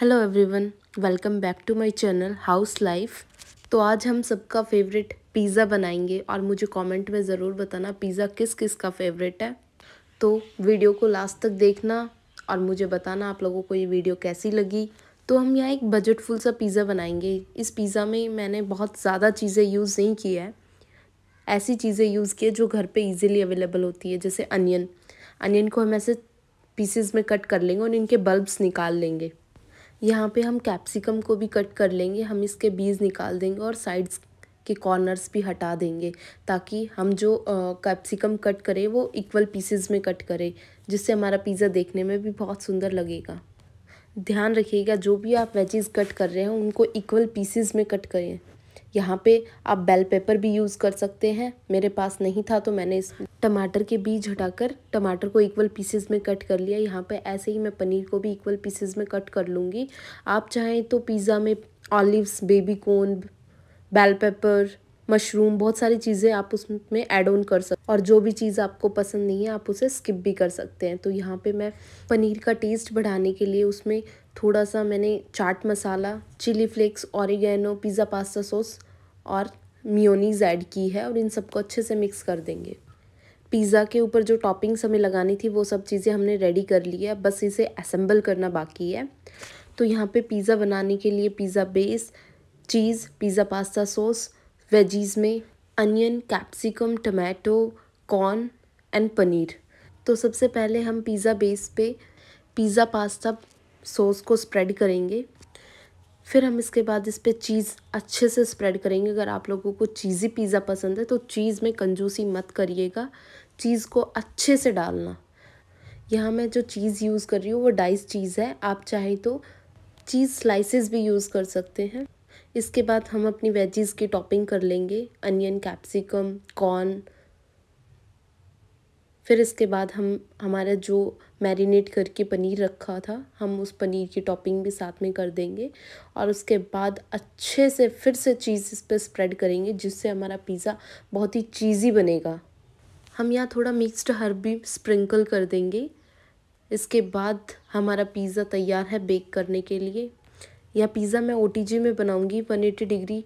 hello everyone welcome back to my channel house life तो आज हम सबका फेवरेट पिज़्ज़ा बनाएंगे और मुझे कमेंट में ज़रूर बताना पिज़्ज़ा किस किस का फेवरेट है तो वीडियो को लास्ट तक देखना और मुझे बताना आप लोगों को ये वीडियो कैसी लगी तो हम यहाँ एक बजटफुल सा पिज़्ज़ा बनाएंगे इस पिज़्ज़ा में मैंने बहुत ज़्यादा चीज़ें यूज़ नहीं की है ऐसी चीज़ें यूज़ की है जो घर पर ईजिली अवेलेबल होती है जैसे अनियन अनियन को हम ऐसे पीसेज में कट कर लेंगे और इनके बल्ब्स निकाल लेंगे यहाँ पे हम कैप्सिकम को भी कट कर लेंगे हम इसके बीज निकाल देंगे और साइड्स के कॉर्नर्स भी हटा देंगे ताकि हम जो कैप्सिकम कट करें वो इक्वल पीसेस में कट करें जिससे हमारा पिज़्ज़ा देखने में भी बहुत सुंदर लगेगा ध्यान रखिएगा जो भी आप वेजेज़ कट कर रहे हैं उनको इक्वल पीसेस में कट करें यहाँ पे आप बेल पेपर भी यूज़ कर सकते हैं मेरे पास नहीं था तो मैंने इस टमाटर के बीज हटाकर टमाटर को इक्वल पीसेज में कट कर लिया यहाँ पे ऐसे ही मैं पनीर को भी इक्वल पीसेज में कट कर लूँगी आप चाहें तो पिज़्ज़ा में olives baby corn bell pepper mushroom बहुत सारी चीज़ें आप उसमें ऐड ऑन कर सकते और जो भी चीज़ आपको पसंद नहीं है आप उसे स्किप भी कर सकते हैं तो यहाँ पे मैं पनीर का टेस्ट बढ़ाने के लिए उसमें थोड़ा सा मैंने chaat masala chili flakes oregano pizza pasta sauce और मियोनीज ऐड की है और इन सबको अच्छे से मिक्स कर देंगे पिज़्ज़ा के ऊपर जो टॉपिंग्स हमें लगानी थी वो सब चीज़ें हमने रेडी कर ली है बस इसे असम्बल करना बाकी है तो यहाँ पे पिज़्ज़ा बनाने के लिए pizza base cheese pizza pasta sauce veggies में onion capsicum tomato corn and paneer तो सबसे पहले हम पिज़्ज़ा बेस पे पिज़्ज़ा पास्ता सॉस को स्प्रेड करेंगे फिर हम इसके बाद इस पर चीज़ अच्छे से स्प्रेड करेंगे अगर आप लोगों को चीज़ी पिज़्ज़ा पसंद है तो चीज़ में कंजूसी मत करिएगा चीज़ को अच्छे से डालना यहाँ मैं जो चीज़ यूज़ कर रही हूँ वो डाइस चीज़ है आप चाहे तो चीज़ स्लाइसेस भी यूज़ कर सकते हैं इसके बाद हम अपनी वेजीज़ की टॉपिंग कर लेंगे अनियन कैप्सिकम कॉर्न फिर इसके बाद हम हमारा जो मैरिनेट करके पनीर रखा था हम उस पनीर की टॉपिंग भी साथ में कर देंगे और उसके बाद अच्छे से फिर से चीज़ इस पर स्प्रेड करेंगे जिससे हमारा पिज़्ज़ा बहुत ही चीज़ी बनेगा हम यहाँ थोड़ा मिक्स्ड हर्ब भी स्प्रिंकल कर देंगे इसके बाद हमारा पिज़्ज़ा तैयार है बेक करने के लिए यह पिज़्ज़ा मैं ओ में बनाऊँगी वन एटी डिग्री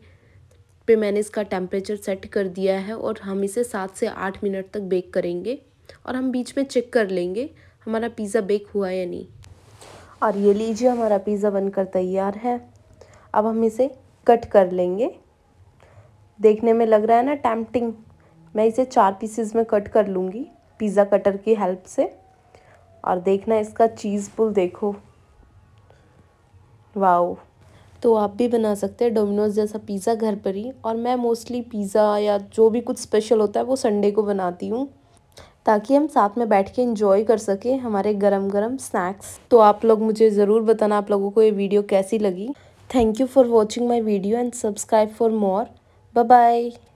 पे मैंने इसका टेम्परेचर सेट कर दिया है और हम इसे सात से आठ मिनट तक बेक करेंगे और हम बीच में चेक कर लेंगे हमारा पिज़्ज़ा बेक हुआ या नहीं और ये लीजिए हमारा पिज़्ज़ा बनकर तैयार है अब हम इसे कट कर लेंगे देखने में लग रहा है ना टैम्पटिंग मैं इसे चार पीसेस में कट कर लूँगी पिज़्ज़ा कटर की हेल्प से और देखना इसका चीज़ पुल देखो वाओ तो आप भी बना सकते हैं डोमिनोज़ जैसा पिज़्ज़ा घर पर ही और मैं मोस्टली पिज़्ज़ा या जो भी कुछ स्पेशल होता है वो संडे को बनाती हूँ ताकि हम साथ में बैठ के इंजॉय कर सकें हमारे गरम गरम स्नैक्स तो आप लोग मुझे ज़रूर बताना आप लोगों को ये वीडियो कैसी लगी thank you for watching my video and subscribe for more bye